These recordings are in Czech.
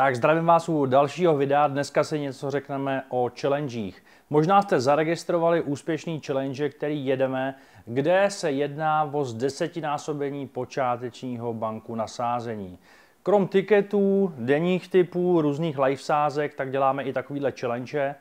Tak zdravím vás u dalšího videa. Dneska si něco řekneme o challengech. Možná jste zaregistrovali úspěšný challenge, který jedeme, kde se jedná o zdesetinásobení počátečního banku na sázení. Krom tiketů, denních typů, různých live sázek, tak děláme i takovýhle challenge,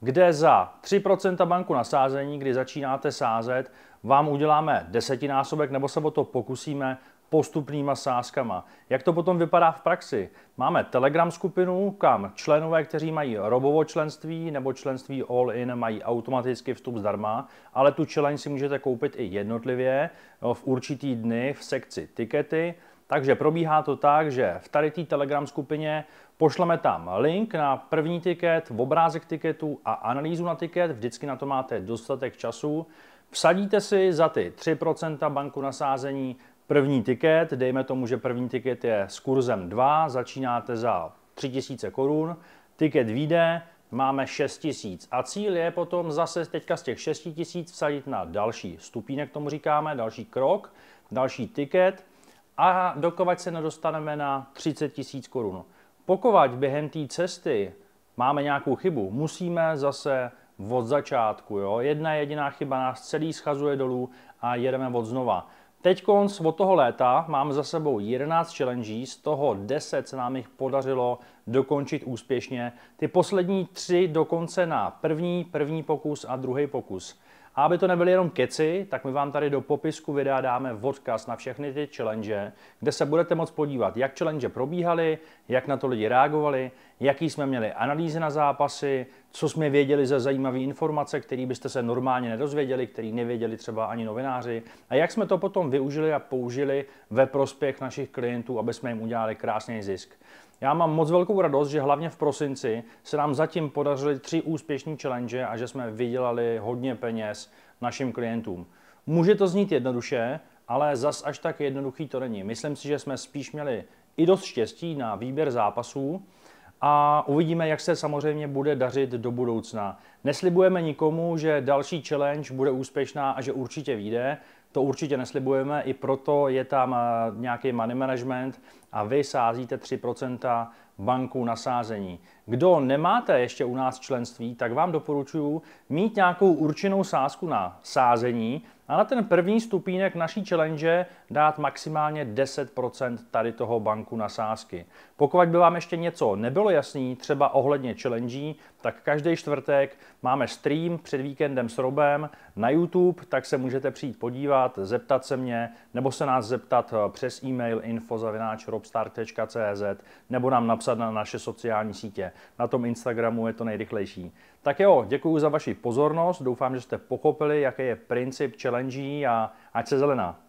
kde za 3% banku na sázení, kdy začínáte sázet, vám uděláme desetinásobek nebo se o to pokusíme postupnýma sázkama. Jak to potom vypadá v praxi? Máme Telegram skupinu, kam členové, kteří mají robovo členství nebo členství all-in, mají automaticky vstup zdarma, ale tu challenge si můžete koupit i jednotlivě no, v určitý dny v sekci tikety. Takže probíhá to tak, že v tady té Telegram skupině pošleme tam link na první tiket, obrázek tiketu a analýzu na tiket. Vždycky na to máte dostatek času. Vsadíte si za ty 3% banku nasázení první tiket, dejme tomu, že první tiket je s kurzem 2, začínáte za 3000 korun, tiket vyjde, máme 6000 a cíl je potom zase teďka z těch 6000 vsadit na další stupínek, tomu říkáme, další krok, další tiket a dokovať se nedostaneme na 30 000 korun. Pokud během té cesty máme nějakou chybu, musíme zase od začátku. Jo? Jedna jediná chyba nás celý schazuje dolů a jedeme od znova. Teď konc od toho léta mám za sebou 11 challenge, z toho 10 se nám jich podařilo dokončit úspěšně. Ty poslední tři dokonce na první, první pokus a druhý pokus. A aby to nebyly jenom keci, tak my vám tady do popisku videa dáme odkaz na všechny ty challenge, kde se budete moct podívat, jak challenge probíhaly, jak na to lidi reagovali, jaký jsme měli analýzy na zápasy, co jsme věděli za zajímavé informace, které byste se normálně nedozvěděli, které nevěděli třeba ani novináři, a jak jsme to potom využili a použili ve prospěch našich klientů, aby jsme jim udělali krásný zisk. Já mám moc velkou radost, že hlavně v prosinci se nám zatím podařily tři úspěšní challenge a že jsme vydělali hodně peněz našim klientům. Může to znít jednoduše, ale zas až tak jednoduchý to není. Myslím si, že jsme spíš měli i dost štěstí na výběr zápasů a uvidíme, jak se samozřejmě bude dařit do budoucna. Neslibujeme nikomu, že další challenge bude úspěšná a že určitě vyjde. To určitě neslibujeme, i proto je tam eh, nějaký money management a vy sázíte banku na sázení. Kdo nemáte ještě u nás členství, tak vám doporučuji mít nějakou určenou sázku na sázení a na ten první stupínek naší challenge dát maximálně 10% tady toho banku na sázky. Pokud by vám ještě něco nebylo jasný, třeba ohledně challenge, tak každý čtvrtek máme stream před víkendem s Robem na YouTube, tak se můžete přijít podívat, zeptat se mě, nebo se nás zeptat eh, přes e-mail info.robstart.cz nebo nám napsat napsat na naše sociální sítě. Na tom Instagramu je to nejrychlejší. Tak jo, děkuji za vaši pozornost, doufám, že jste pochopili, jaký je princip challenge a ať se zelená.